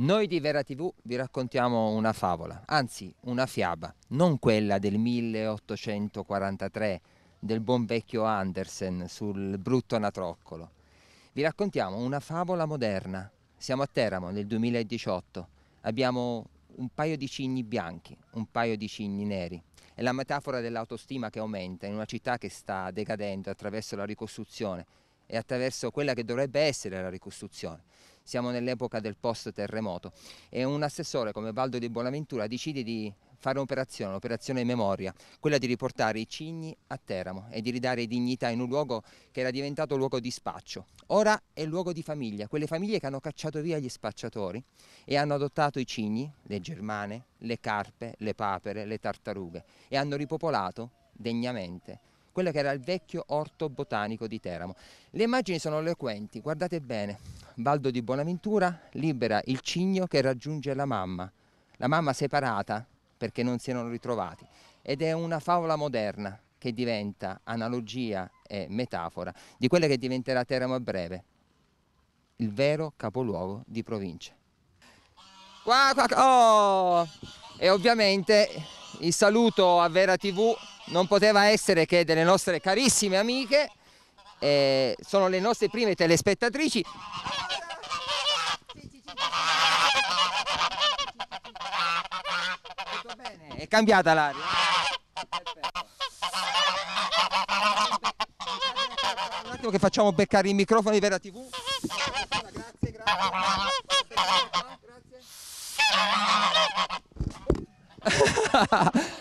Noi di Vera TV vi raccontiamo una favola, anzi una fiaba, non quella del 1843 del buon vecchio Andersen sul brutto anatroccolo. Vi raccontiamo una favola moderna. Siamo a Teramo nel 2018, abbiamo un paio di cigni bianchi, un paio di cigni neri. È la metafora dell'autostima che aumenta in una città che sta decadendo attraverso la ricostruzione e attraverso quella che dovrebbe essere la ricostruzione siamo nell'epoca del post-terremoto e un assessore come Valdo di Bonaventura decide di fare un'operazione, un'operazione memoria, quella di riportare i cigni a Teramo e di ridare dignità in un luogo che era diventato luogo di spaccio. Ora è luogo di famiglia, quelle famiglie che hanno cacciato via gli spacciatori e hanno adottato i cigni, le germane, le carpe, le papere, le tartarughe e hanno ripopolato degnamente quello che era il vecchio orto botanico di Teramo. Le immagini sono eloquenti, guardate bene, Valdo di Buonaventura libera il cigno che raggiunge la mamma, la mamma separata perché non si erano ritrovati. Ed è una favola moderna che diventa analogia e metafora di quella che diventerà Teramo a breve, il vero capoluogo di provincia. Qua, qua, oh! E ovviamente il saluto a Vera TV non poteva essere che delle nostre carissime amiche eh, sono le nostre prime telespettatrici. Tutto bene, è cambiata l'aria. Un attimo che facciamo beccare i microfoni per la tv. Grazie, grazie. Grazie.